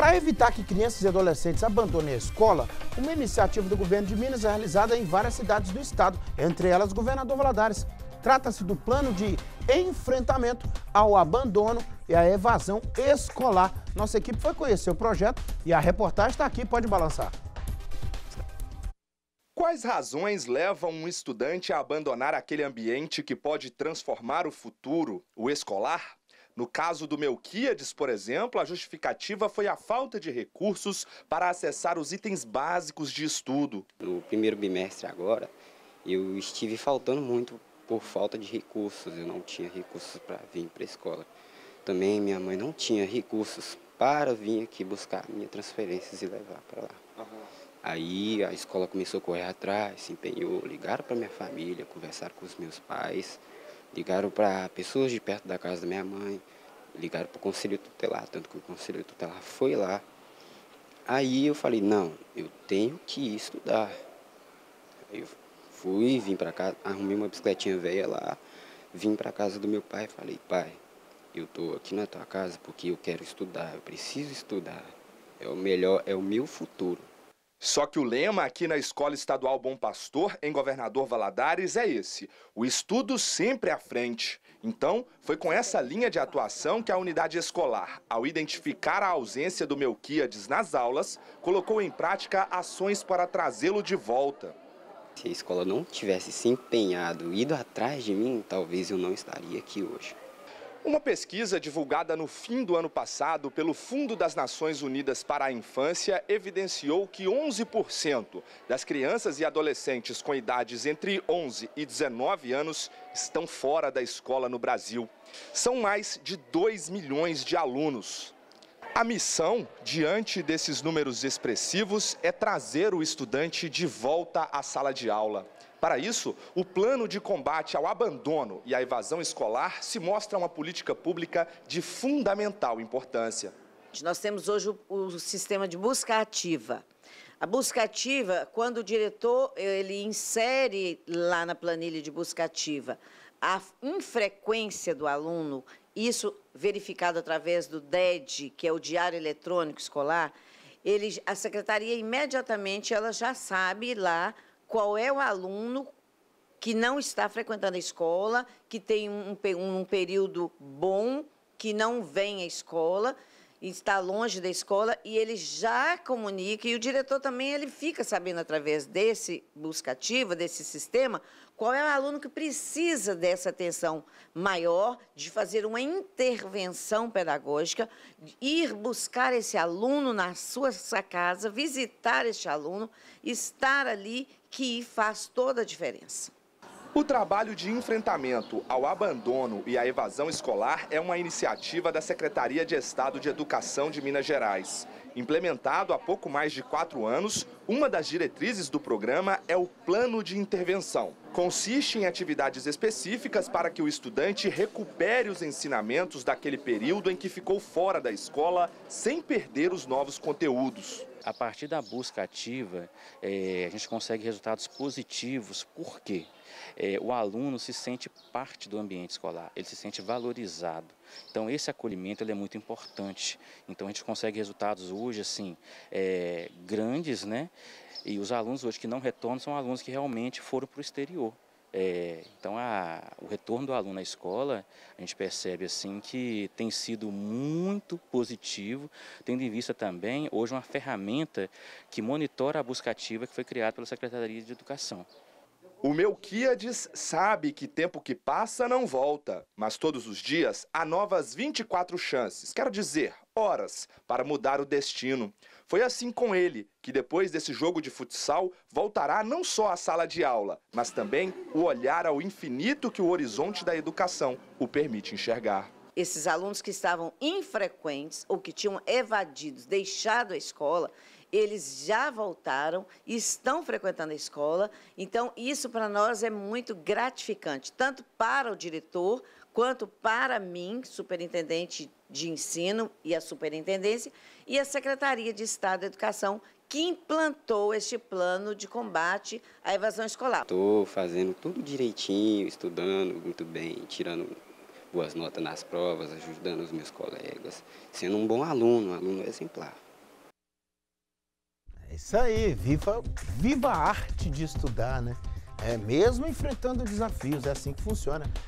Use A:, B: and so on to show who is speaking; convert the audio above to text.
A: Para evitar que crianças e adolescentes abandonem a escola, uma iniciativa do governo de Minas é realizada em várias cidades do estado, entre elas o governador Valadares. Trata-se do plano de enfrentamento ao abandono e à evasão escolar. Nossa equipe foi conhecer o projeto e a reportagem está aqui, pode balançar. Quais razões levam um estudante a abandonar aquele ambiente que pode transformar o futuro, o escolar? No caso do Melquiades, por exemplo, a justificativa foi a
B: falta de recursos para acessar os itens básicos de estudo. No primeiro bimestre agora, eu estive faltando muito por falta de recursos. Eu não tinha recursos para vir para a escola. Também minha mãe não tinha recursos para vir aqui buscar minhas transferências e levar para lá. Aí a escola começou a correr atrás, se empenhou, ligaram para minha família, conversaram com os meus pais. Ligaram para pessoas de perto da casa da minha mãe, ligaram para o conselho tutelar, tanto que o conselho tutelar foi lá. Aí eu falei, não, eu tenho que estudar. Eu fui, vim para casa, arrumei uma bicicletinha velha lá, vim para casa do meu pai e falei, pai, eu tô aqui na tua casa porque eu quero estudar, eu preciso estudar. É o melhor, é o meu futuro. Só que o lema aqui na Escola Estadual Bom
A: Pastor, em Governador Valadares, é esse: o estudo sempre à frente. Então, foi com essa linha de atuação que a unidade escolar, ao identificar a ausência do Melquiades nas aulas, colocou em prática ações para trazê-lo de volta.
B: Se a escola não tivesse se empenhado, ido atrás de mim, talvez eu não estaria aqui hoje.
A: Uma pesquisa divulgada no fim do ano passado pelo Fundo das Nações Unidas para a Infância evidenciou que 11% das crianças e adolescentes com idades entre 11 e 19 anos estão fora da escola no Brasil. São mais de 2 milhões de alunos. A missão, diante desses números expressivos, é trazer o estudante de volta à sala de aula. Para isso, o plano de combate ao abandono e à evasão escolar se mostra uma política pública de fundamental importância.
C: Nós temos hoje o, sistema de busca ativa. A busca ativa, quando o diretor ele insere lá na planilha de busca ativa a infrequência do aluno isso verificado através do DED, que é o Diário Eletrônico Escolar, ele, a secretaria imediatamente ela já sabe lá qual é o aluno que não está frequentando a escola, que tem um, um, um período bom, que não vem à escola, está longe da escola e ele já comunica e o diretor também ele fica sabendo através desse buscativo desse sistema qual é o aluno que precisa dessa atenção maior de fazer uma intervenção pedagógica ir buscar esse aluno na sua, sua casa visitar este aluno estar ali que faz toda a diferença
A: o trabalho de enfrentamento ao abandono e à evasão escolar é uma iniciativa da Secretaria de Estado de Educação de Minas Gerais. Implementado há pouco mais de quatro anos, uma das diretrizes do programa é o plano de intervenção. Consiste em atividades específicas para que o estudante recupere os ensinamentos daquele período em que ficou fora da escola sem perder os novos conteúdos.
B: A partir da busca ativa, é, a gente consegue resultados positivos, porque é, o aluno se sente parte do ambiente escolar, ele se sente valorizado. Então, esse acolhimento ele é muito importante. Então, a gente consegue resultados hoje, assim, é, grandes, né? E os alunos hoje que não retornam são alunos que realmente foram para o exterior. É, então, a, o retorno do aluno à escola, a gente percebe assim que tem sido muito positivo, tendo em vista também hoje uma ferramenta que monitora a busca ativa que foi criada pela Secretaria de Educação.
A: O meu Kiades sabe que tempo que passa não volta, mas todos os dias há novas 24 chances, quero dizer, horas, para mudar o destino. Foi assim com ele, que depois desse jogo de futsal voltará não só à sala de aula, mas também o olhar ao infinito que o horizonte da educação o permite enxergar.
C: Esses alunos que estavam infrequentes ou que tinham evadido, deixado a escola, eles já voltaram, estão frequentando a escola. Então, isso para nós é muito gratificante, tanto para o diretor quanto para mim, superintendente de ensino e a superintendência, e a Secretaria de Estado da Educação, que implantou este plano de combate à evasão escolar.
B: Estou fazendo tudo direitinho, estudando muito bem, tirando boas notas nas provas, ajudando os meus colegas, sendo um bom aluno, um aluno exemplar.
A: É isso aí, viva, viva a arte de estudar, né? É mesmo enfrentando desafios, é assim que funciona.